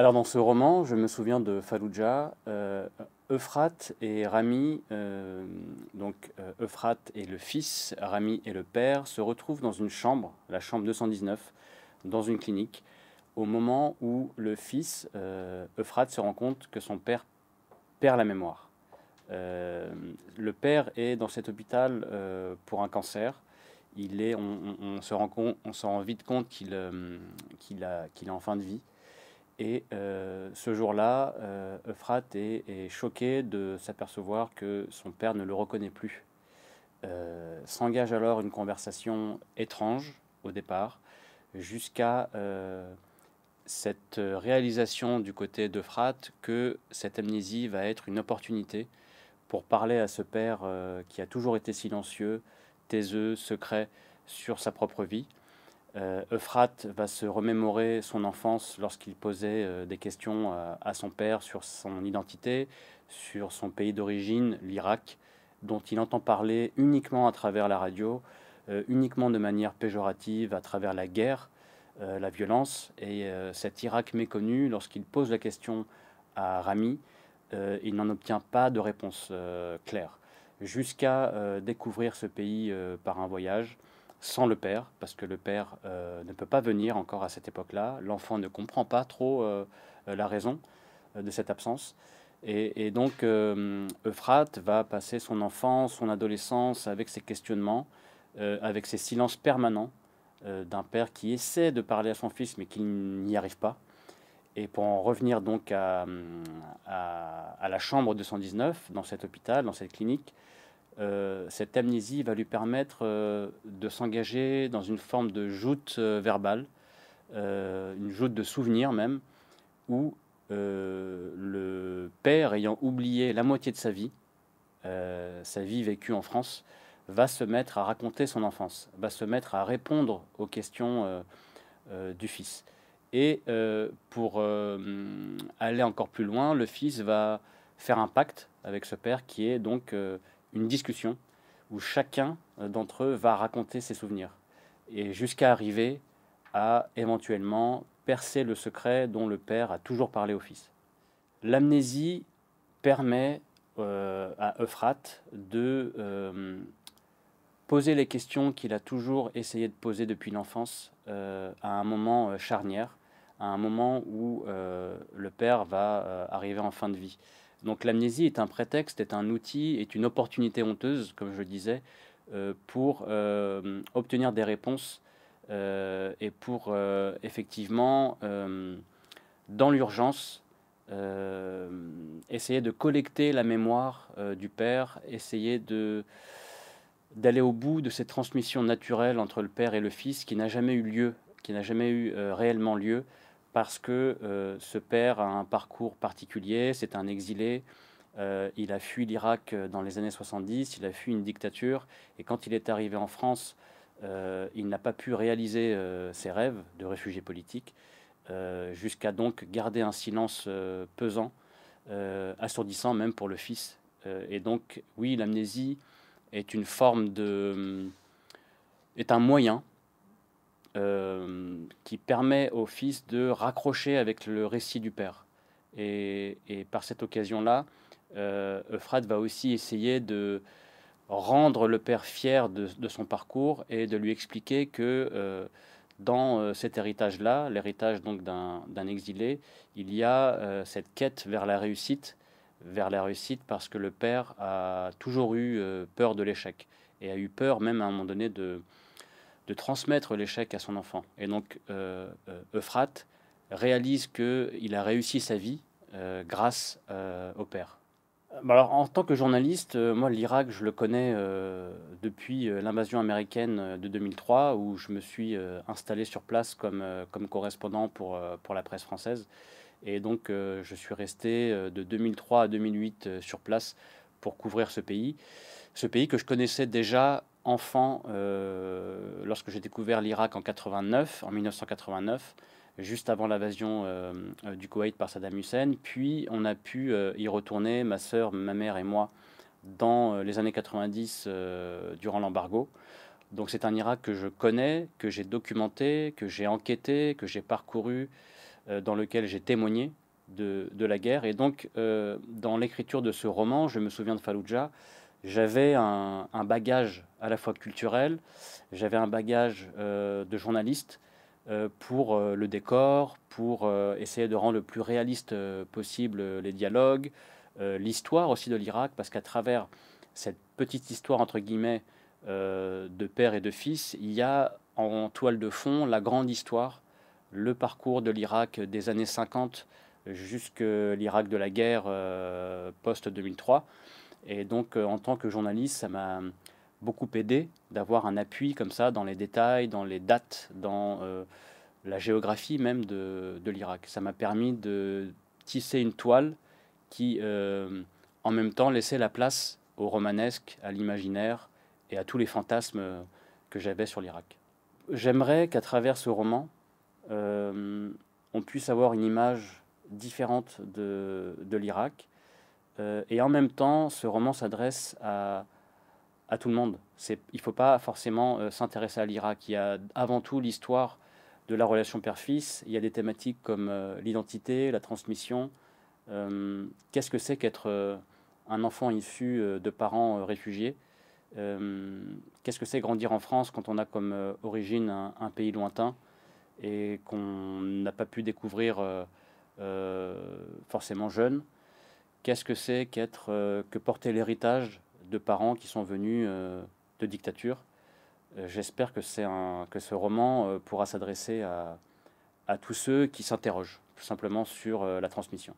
Alors dans ce roman, je me souviens de Fallujah. Euh, Euphrate et Rami, euh, donc euh, Euphrate est le fils, Rami et le père, se retrouvent dans une chambre, la chambre 219, dans une clinique, au moment où le fils, Euphrate, se rend compte que son père perd la mémoire. le père est dans cet hôpital pour un cancer. Il est, on, se rend vite compte qu'il a, qu'il est en fin de vie. Et euh, ce jour-là, euh, Euphrate est, choqué de s'apercevoir que son père ne le reconnaît plus. Euh, s'engage alors une conversation étrange au départ, jusqu'à cette réalisation du côté d'Euphrate que cette amnésie va être une opportunité pour parler à ce père qui a toujours été silencieux, taiseux, secret sur sa propre vie euh, Euphrate va se remémorer son enfance lorsqu'il posait euh, des questions euh, à son père sur son identité, sur son pays d'origine, l'Irak, dont il entend parler uniquement à travers la radio, uniquement de manière péjorative, à travers la guerre, la violence. Et cet Irak méconnu, lorsqu'il pose la question à Rami, il n'en obtient pas de réponse claire, jusqu'à découvrir ce pays par un voyage sans le père, parce que le père euh, ne peut pas venir encore à cette époque-là. L'enfant ne comprend pas trop euh, euh, la raison de cette absence. Et, donc, Euphrate va passer son enfance, son adolescence avec ses questionnements, avec ses silences permanents d'un père qui essaie de parler à son fils, mais qui n'y arrive pas. Et pour en revenir donc à, à, à, la chambre 219, dans cet hôpital, dans cette clinique, euh, cette amnésie va lui permettre euh, de s'engager dans une forme de joute euh, verbale, une joute de souvenirs même, où le père ayant oublié la moitié de sa vie, sa vie vécue en France, va se mettre à raconter son enfance, va se mettre à répondre aux questions du fils. Et pour aller encore plus loin, le fils va faire un pacte avec ce père qui est donc une discussion où chacun euh, d'entre eux va raconter ses souvenirs et jusqu'à arriver à éventuellement percer le secret dont le père a toujours parlé au fils. L'amnésie permet euh, à Euphrate de euh, poser les questions qu'il a toujours essayé de poser depuis l'enfance à un moment charnière, à un moment où le père va arriver en fin de vie. Donc l'amnésie est un prétexte, est un outil, est une opportunité honteuse, comme je disais, euh, pour euh, obtenir des réponses euh, et pour effectivement, dans l'urgence, essayer de collecter la mémoire du père, essayer d'aller au bout de cette transmission naturelle entre le père et le fils qui n'a jamais eu lieu, qui n'a jamais eu réellement lieu, parce que euh, ce père a un parcours particulier, c'est un exilé. Euh, il a fui l'Irak euh, dans les années 70, il a fui une dictature, et quand il est arrivé en France, il n'a pas pu réaliser ses rêves de réfugié politique, jusqu'à donc garder un silence pesant, assourdissant même pour le fils. et donc, oui, l'amnésie est une forme de. Hum, est un moyen euh, qui permet au fils de raccrocher avec le récit du père. Et, par cette occasion-là, euh, Euphrate va aussi essayer de rendre le père fier de, son parcours et de lui expliquer que euh, dans cet héritage-là, l'héritage donc d'un exilé, il y a cette quête vers la réussite, vers la réussite parce que le père a toujours eu peur de l'échec et a eu peur même à un moment donné de, de transmettre l'échec à son enfant. Et donc, euh, euh, Euphrate réalise qu'il a réussi sa vie euh, grâce au père. Bah alors, en tant que journaliste, moi, l'Irak, je le connais depuis l'invasion américaine de 2003, où je me suis installé sur place comme, comme correspondant pour, pour la presse française. Et donc, je suis resté de 2003 à 2008 sur place pour couvrir ce pays. Ce pays que je connaissais déjà enfant, euh, lorsque j'ai découvert l'Irak en 89, en 1989, juste avant l'invasion euh, euh, du Koweït par Saddam Hussein. Puis on a pu y retourner, ma sœur, ma mère et moi, dans les années 90, durant l'embargo. Donc c'est un Irak que je connais, que j'ai documenté, que j'ai enquêté, que j'ai parcouru, dans lequel j'ai témoigné de, de, la guerre. Et donc dans l'écriture de ce roman, je me souviens de Fallujah j'avais un, bagage à la fois culturel, j'avais un bagage euh, de journaliste euh, pour euh, le décor, pour essayer de rendre le plus réaliste possible les dialogues, l'histoire aussi de l'Irak, parce qu'à travers cette petite histoire, entre guillemets, de père et de fils, il y a en toile de fond la grande histoire, le parcours de l'Irak des années 50 jusqu'à l'Irak de la guerre post-2003. Et donc, euh, en tant que journaliste, ça m'a beaucoup aidé d'avoir un appui comme ça dans les détails, dans les dates, dans euh, la géographie même de, l'Irak. Ça m'a permis de tisser une toile qui, euh, en même temps, laissait la place au romanesque, à l'imaginaire et à tous les fantasmes que j'avais sur l'Irak. J'aimerais qu'à travers ce roman, on puisse avoir une image différente de, de l'Irak euh, et en même temps, ce roman s'adresse à, tout le monde. il ne faut pas forcément euh, s'intéresser à l'Irak. Il y a avant tout l'histoire de la relation père-fils. Il y a des thématiques comme euh, l'identité, la transmission. Qu'est-ce que c'est qu'être un enfant issu de parents réfugiés Qu'est-ce que c'est grandir en France quand on a comme origine un, pays lointain et qu'on n'a pas pu découvrir forcément jeune qu'est-ce que c'est qu'être, euh, que porter l'héritage de parents qui sont venus euh, de dictature. Euh, j'espère que, ce roman pourra s'adresser à, à tous ceux qui s'interrogent tout simplement sur la transmission.